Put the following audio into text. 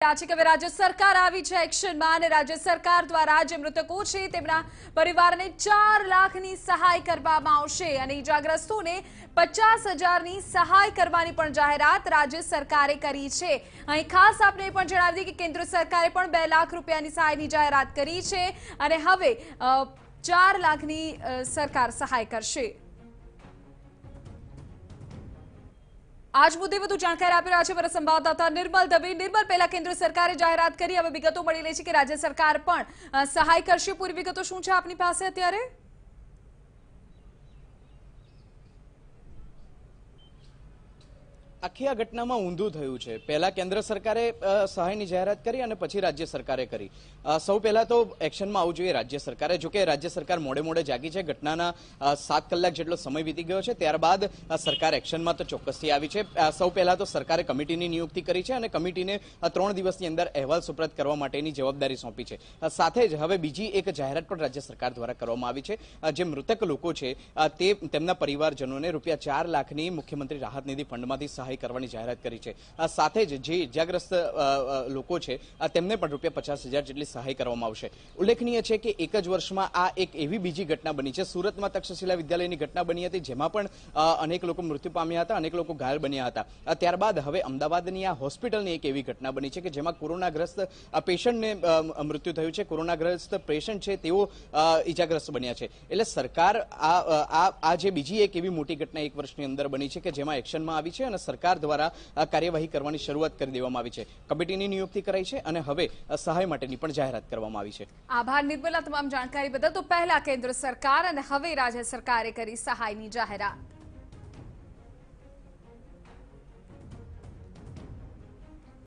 છે રાજ્ય સરકાર આવી છે એક્શનમાં અને રાજ્ય સરકાર દ્વારા જે મૃતકો છે તેમના પરિવારને ચાર લાખની સહાય કરવામાં આવશે અને ઇજાગ્રસ્તોને પચાસ હજારની સહાય કરવાની પણ જાહેરાત રાજ્ય સરકારે કરી છે અહીં ખાસ આપણે પણ જણાવી દઈએ કે કેન્દ્ર સરકારે પણ બે લાખ રૂપિયાની સહાયની જાહેરાત કરી છે અને હવે ચાર લાખની સરકાર સહાય કરશે આજ મુદ્દે વધુ જાણકારી આપી રહ્યા છે મારા સંવાદદાતા નિર્મલ દવે નિર્મલ પહેલા કેન્દ્ર સરકારે જાહેરાત કરી હવે વિગતો મળી રહી છે કે રાજ્ય સરકાર પણ સહાય કરશે પૂરી વિગતો શું છે આપની પાસે અત્યારે આખી આ ઘટનામાં ઊંધું થયું છે પહેલા કેન્દ્ર સરકારે સહાયની જાહેરાત કરી અને પછી રાજ્ય સરકારે કરી સૌ પહેલા તો એક્શનમાં આવવું જોઈએ રાજ્ય સરકારે જો કે રાજ્ય સરકાર મોડે મોડે જાગી છે ઘટનાના સાત કલાક જેટલો સમય વીતી ગયો છે ત્યારબાદ સરકાર એક્શનમાં તો ચોક્કસથી આવી છે સૌ પહેલા તો સરકારે કમિટીની નિયુક્તિ કરી છે અને કમિટીને ત્રણ દિવસની અંદર અહેવાલ સુપ્રત કરવા માટેની જવાબદારી સોંપી છે સાથે જ હવે બીજી એક જાહેરાત પણ રાજ્ય સરકાર દ્વારા કરવામાં આવી છે જે મૃતક લોકો છે તે તેમના પરિવારજનોને રૂપિયા ચાર લાખની મુખ્યમંત્રી રાહત નિધિ ફંડમાંથી સહાય કાર્યવાહી કરવાની જાહેરાત કરી છે સાથે જ જે ઇજાગ્રસ્ત લોકો છે તેમને પણ રૂપિયા પચાસ હજાર જેટલી સહાય કરવામાં આવશે ઉલ્લેખનીય છે કે એક જ વર્ષમાં આ એક એવી બીજી ઘટના બની છે સુરતમાં તક્ષશિલા વિદ્યાલયની ઘટના બની હતી જેમાં પણ અનેક લોકો મૃત્યુ પામ્યા હતા અનેક લોકો ઘાયલ બન્યા હતા ત્યારબાદ હવે અમદાવાદની આ હોસ્પિટલની એક એવી ઘટના બની છે કે જેમાં કોરોનાગ્રસ્ત પેશન્ટને મૃત્યુ થયું છે કોરોનાગ્રસ્ત પેશન્ટ છે તેઓ ઇજાગ્રસ્ત બન્યા છે એટલે સરકાર આ આ જે બીજી એક એવી મોટી ઘટના એક વર્ષની અંદર બની છે કે જેમાં એક્શનમાં આવી છે અને સરકાર સરકાર દ્વારા કાર્યવાહી કરવાની શરૂઆત કરી દેવામાં આવી છે કમિટીની નિયુક્તિ કરાઈ છે અને હવે સહાય માટેની પણ જાહેરાત કરવામાં આવી છે આભાર નિર્મલા તમામ જાણકારી બદલ તો પહેલા કેન્દ્ર સરકાર અને હવે રાજ્ય સરકારે કરી સહાયની જાહેરાત